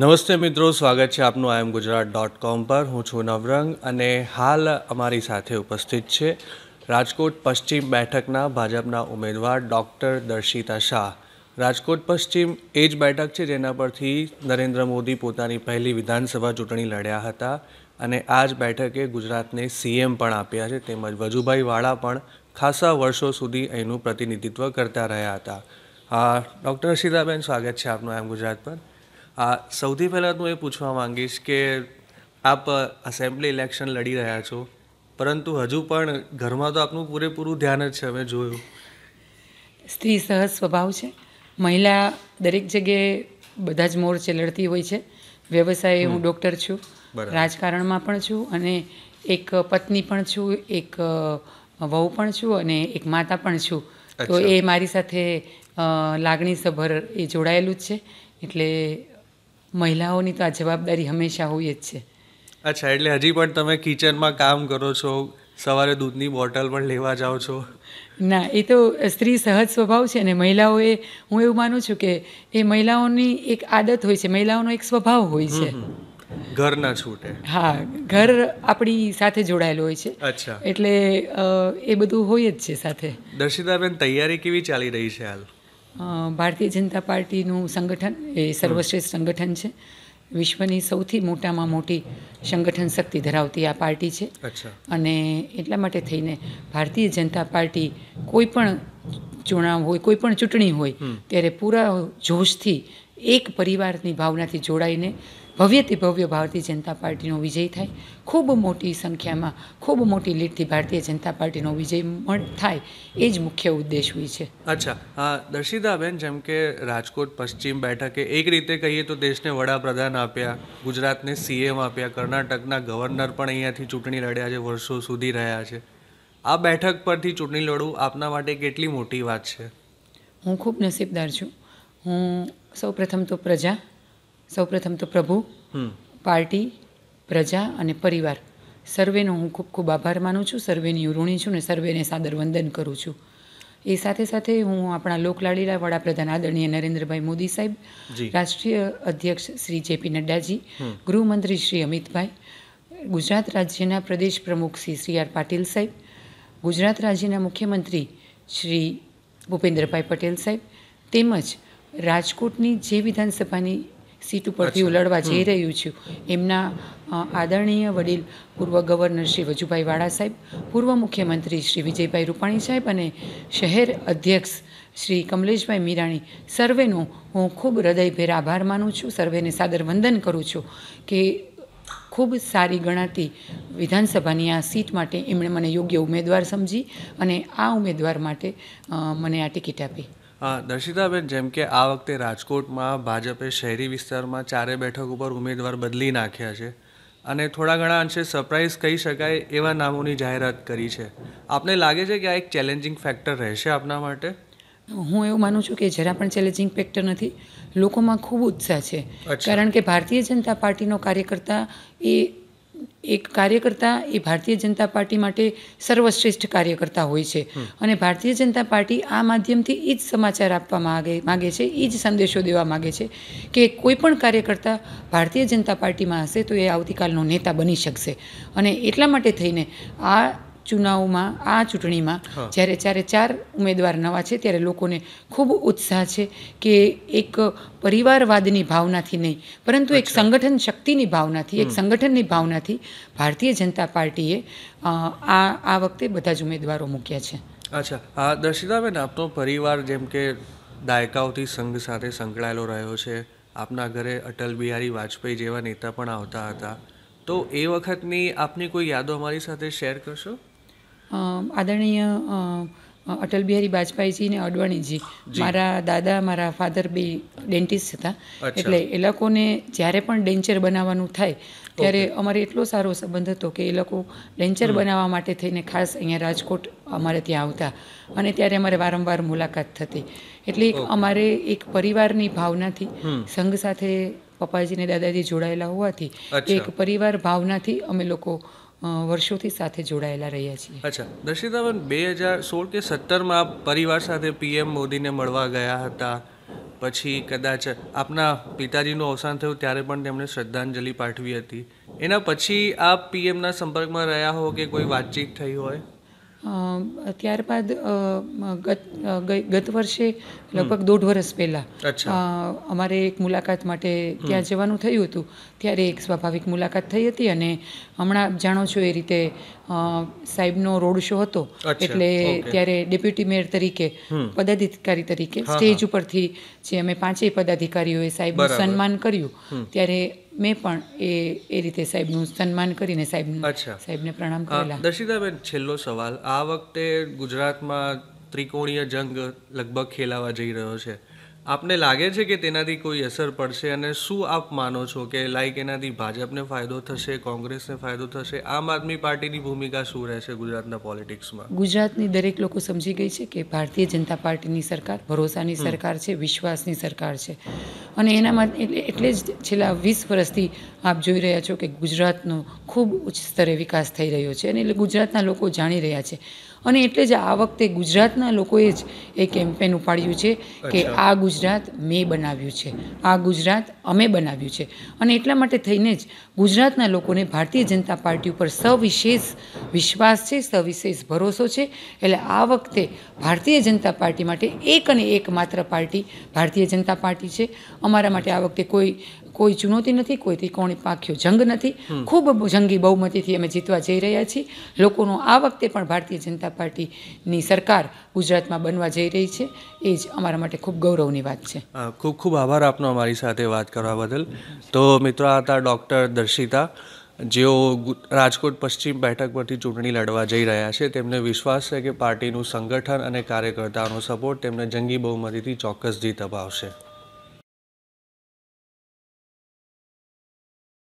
નમસ્તે મિત્રો સ્વાગત છે આપનું આઈ એમ ગુજરાત ડોટ કોમ પર હું છું નવરંગ અને હાલ અમારી સાથે ઉપસ્થિત છે રાજકોટ પશ્ચિમ બેઠકના ભાજપના ઉમેદવાર ડૉક્ટર દર્શિતા શાહ રાજકોટ પશ્ચિમ એ જ બેઠક છે જેના પરથી નરેન્દ્ર મોદી પોતાની પહેલી વિધાનસભા ચૂંટણી લડ્યા હતા અને આ જ બેઠકે ગુજરાતને સીએમ પણ આપ્યા છે તેમજ વજુભાઈ વાળા પણ ખાસા વર્ષો સુધી અહીંનું પ્રતિનિધિત્વ કરતા રહ્યા હતા ડૉક્ટર રશિદાબેન સ્વાગત છે આપનું આઈ ગુજરાત પર સૌથી પહેલાં હું એ પૂછવા માંગીશ કે આપ એસેમ્બલી ઇલેક્શન લડી રહ્યા છો પરંતુ હજુ પણ ઘરમાં તો આપનું પૂરેપૂરું ધ્યાન જ છે અમે જોયું સ્ત્રી સહજ સ્વભાવ છે મહિલા દરેક જગ્યાએ બધા જ મોરચે લડતી હોય છે વ્યવસાય હું ડૉક્ટર છું રાજકારણમાં પણ છું અને એક પત્ની પણ છું એક વહુ પણ છું અને એક માતા પણ છું તો એ મારી સાથે લાગણીસભર એ જોડાયેલું જ છે એટલે મહિલાઓની તો આ જવાબદારી હંમેશા હોય જ છે અચ્છા એટલે હજી પણ તમે કિચનમાં કામ કરો છો સવારે દૂધની બોટલ પણ લેવા જાઓ છો ના એ તો સ્ત્રી સહજ સ્વભાવ છે ને મહિલાઓએ હું એવું માનું છું કે એ મહિલાઓની એક આદત હોય છે મહિલાઓનો એક સ્વભાવ હોય છે ઘર ના છૂટે હા ઘર આપણી સાથે જોડાયેલું હોય છે અચ્છા એટલે એ બધું હોય જ છે સાથે દર્શિતાબેન તૈયારી કેવી ચાલી રહી છે હાલ ભારતીય જનતા પાર્ટીનું સંગઠન એ સર્વશ્રેષ્ઠ સંગઠન છે વિશ્વની સૌથી મોટામાં મોટી સંગઠન શક્તિ ધરાવતી આ પાર્ટી છે અને એટલા માટે થઈને ભારતીય જનતા પાર્ટી કોઈ પણ ચુનાવ હોય કોઈ પણ ચૂંટણી હોય ત્યારે પૂરા જોશથી એક પરિવારની ભાવનાથી જોડાઈને ભવ્યથી ભવ્ય ભારતીય જનતા પાર્ટીનો વિજય થાય ખૂબ મોટી સંખ્યામાં ખૂબ મોટી લીડથી ભારતીય જનતા પાર્ટીનો વિજય થાય એ જ મુખ્ય ઉદ્દેશ હોય છે અચ્છા દર્શિતાબેન જેમ કે રાજકોટ પશ્ચિમ બેઠકે એક રીતે કહીએ તો દેશને વડાપ્રધાન આપ્યા ગુજરાતને સીએમ આપ્યા કર્ણાટકના ગવર્નર પણ અહીંયાથી ચૂંટણી લડ્યા છે વર્ષો સુધી રહ્યા છે આ બેઠક પરથી ચૂંટણી લડવું આપના માટે કેટલી મોટી વાત છે હું ખૂબ નસીબદાર છું હું સૌપ્રથમ તો પ્રજા સૌપ્રથમ તો પ્રભુ પાર્ટી પ્રજા અને પરિવાર સર્વેનો હું ખૂબ ખૂબ આભાર માનું છું સર્વેની હું ઋણી છું ને સર્વેને સાદર વંદન કરું છું એ સાથે સાથે હું આપણા લોકલાડીલા વડાપ્રધાન આદરણીય નરેન્દ્રભાઈ મોદી સાહેબ રાષ્ટ્રીય અધ્યક્ષ શ્રી જેપી નડ્ડાજી ગૃહમંત્રી શ્રી અમિતભાઈ ગુજરાત રાજ્યના પ્રદેશ પ્રમુખ શ્રી શ્રી આર પાટીલ સાહેબ ગુજરાત રાજ્યના મુખ્યમંત્રી શ્રી ભૂપેન્દ્રભાઈ પટેલ સાહેબ તેમજ રાજકોટની જે વિધાનસભાની સીટ ઉપરથી હું લડવા જઈ રહ્યું છું એમના આદરણીય વડીલ પૂર્વ ગવર્નર શ્રી વજુભાઈ વાળા સાહેબ પૂર્વ મુખ્યમંત્રી શ્રી વિજયભાઈ રૂપાણી સાહેબ અને શહેર અધ્યક્ષ શ્રી કમલેશભાઈ મીરાણી સર્વેનો હું ખૂબ હૃદયભેર આભાર માનું છું સર્વેને સાદર વંદન કરું છું કે ખૂબ સારી ગણાતી વિધાનસભાની આ સીટ માટે એમણે મને યોગ્ય ઉમેદવાર સમજી અને આ ઉમેદવાર માટે મને આ ટિકિટ આપી દર્શિતાબેન જેમ કે આ વખતે રાજકોટમાં ભાજપે શહેરી વિસ્તારમાં ચારે બેઠક ઉપર ઉમેદવાર બદલી નાખ્યા છે અને થોડા ઘણા અંશે સરપ્રાઇઝ કહી શકાય એવા નામોની જાહેરાત કરી છે આપને લાગે છે કે આ એક ચેલેન્જિંગ ફેક્ટર રહેશે આપના માટે હું એવું માનું છું કે જરા પણ ચેલેન્જિંગ ફેક્ટર નથી લોકોમાં ખૂબ ઉત્સાહ છે કારણ કે ભારતીય જનતા પાર્ટીનો કાર્યકર્તા એ એક કાર્યકર્તા એ ભારતીય જનતા પાર્ટી માટે સર્વશ્રેષ્ઠ કાર્યકર્તા હોય છે અને ભારતીય જનતા પાર્ટી આ માધ્યમથી એ જ સમાચાર આપવા માગે માગે છે એ જ સંદેશો દેવા માગે છે કે કોઈપણ કાર્યકર્તા ભારતીય જનતા પાર્ટીમાં હશે તો એ આવતીકાલનો નેતા બની શકશે અને એટલા માટે થઈને આ ચુનાવમાં આ ચૂંટણીમાં જ્યારે ચારે ચાર ઉમેદવાર નવા છે ત્યારે લોકોને ખૂબ ઉત્સાહ છે કે એક પરિવારવાદની ભાવનાથી નહીં પરંતુ એક સંગઠન શક્તિની ભાવનાથી એક સંગઠનની ભાવનાથી ભારતીય જનતા પાર્ટીએ આ આ વખતે બધા જ ઉમેદવારો મૂક્યા છે અચ્છા આ દર્શિતાબેન આપનો પરિવાર જેમ કે દાયકાઓથી સંઘ સાથે સંકળાયેલો રહ્યો છે આપના ઘરે અટલ બિહારી વાજપેયી જેવા નેતા પણ આવતા હતા તો એ વખતની આપની કોઈ યાદો અમારી સાથે શેર કરશો આદરણીય અટલ બિહારી વાજપેયીજી ને અડવાણીજી મારા દાદા મારા ફાધર બે ડેન્ટિસ્ટ હતા એટલે એ લોકોને જ્યારે પણ ડેન્ચર બનાવવાનું થાય ત્યારે અમારે એટલો સારો સંબંધ હતો કે એ લોકો ડેન્ચર બનાવવા માટે થઈને ખાસ અહીંયા રાજકોટ અમારે ત્યાં આવતા અને ત્યારે અમારે વારંવાર મુલાકાત થતી એટલે અમારે એક પરિવારની ભાવનાથી સંઘ સાથે પપ્પાજી ને દાદાજી જોડાયેલા હોવાથી એક પરિવાર ભાવનાથી અમે લોકો વર્ષોથી સાથે જોડાયેલા રહ્યા છીએ અચ્છા દર્શિતાબેન બે હજાર સોળ કે સત્તરમાં પરિવાર સાથે પીએમ મોદીને મળવા ગયા હતા પછી કદાચ આપના પિતાજીનું અવસાન થયું ત્યારે પણ તેમણે શ્રદ્ધાંજલિ પાઠવી હતી એના પછી આપ પીએમના સંપર્કમાં રહ્યા હો કે કોઈ વાતચીત થઈ હોય ત્યારબાદ ગત વર્ષે લગભગ દોઢ વર્ષ પહેલા અમારે એક મુલાકાત માટે ત્યાં જવાનું થયું હતું ત્યારે એક સ્વાભાવિક મુલાકાત થઈ હતી અને હમણાં જાણો છો એ રીતે સાહેબનો રોડ શો હતો એટલે ત્યારે ડેપ્યુટી મેયર તરીકે પદાધિકારી તરીકે સ્ટેજ ઉપરથી જે અમે પાંચેય પદાધિકારીઓએ સાહેબનું સન્માન કર્યું ત્યારે મેં પણ એ એ રીતે સાહેબનું સન્માન કરીને સાહેબ સાહેબને પ્રણામ કરેલા દર્શિતાબેન છેલ્લો સવાલ આ વખતે ગુજરાતમાં ત્રિકોણીય જંગ લગભગ ખેલાવા જઈ રહ્યો છે આપને લાગે છે કે તેનાથી કોઈ અસર પડશે અને શું આપ માનો છો કે લાઈક એનાથી ભાજપને ફાયદો થશે કોંગ્રેસને ફાયદો થશે આમ આદમી પાર્ટીની ભૂમિકા શું રહેશે ગુજરાતના પોલિટિક્સમાં ગુજરાતની દરેક લોકો સમજી ગઈ છે કે ભારતીય જનતા પાર્ટીની સરકાર ભરોસાની સરકાર છે વિશ્વાસની સરકાર છે અને એના માટે એટલે જ છેલ્લા વીસ વર્ષથી આપ જોઈ રહ્યા છો કે ગુજરાતનો ખૂબ ઉચ્ચ સ્તરે વિકાસ થઈ રહ્યો છે અને એટલે ગુજરાતના લોકો જાણી રહ્યા છે અને એટલે જ આ વખતે ગુજરાતના લોકોએ જ એ કેમ્પેન ઉપાડ્યું છે કે આ ગુજરાત મેં બનાવ્યું છે આ ગુજરાત અમે બનાવ્યું છે અને એટલા માટે થઈને જ ગુજરાતના લોકોને ભારતીય જનતા પાર્ટી ઉપર સવિશેષ વિશ્વાસ છે સવિશેષ ભરોસો છે એટલે આ વખતે ભારતીય જનતા પાર્ટી માટે એક અને એક માત્ર પાર્ટી ભારતીય જનતા પાર્ટી છે અમારા માટે આ વખતે કોઈ કોઈ ચુનૌતી નથી કોઈથી કોણી પાખ્યો જંગ નથી ખૂબ જંગી બહુમતીથી અમે જીતવા જઈ રહ્યા છીએ લોકોનો આ વખતે પણ ભારતીય જનતા પાર્ટીની સરકાર ગુજરાતમાં બનવા જઈ રહી છે એ જ અમારા માટે ખૂબ ગૌરવની વાત છે ખૂબ ખૂબ આભાર આપનો અમારી સાથે વાત કરવા બદલ તો મિત્રો હતા ડૉક્ટર દર્શિતા જેઓ રાજકોટ પશ્ચિમ બેઠક પરથી ચૂંટણી લડવા જઈ રહ્યા છે તેમને વિશ્વાસ છે કે પાર્ટીનું સંગઠન અને કાર્યકર્તાઓનો સપોર્ટ તેમને જંગી બહુમતીથી ચોક્કસ જીત અપાવશે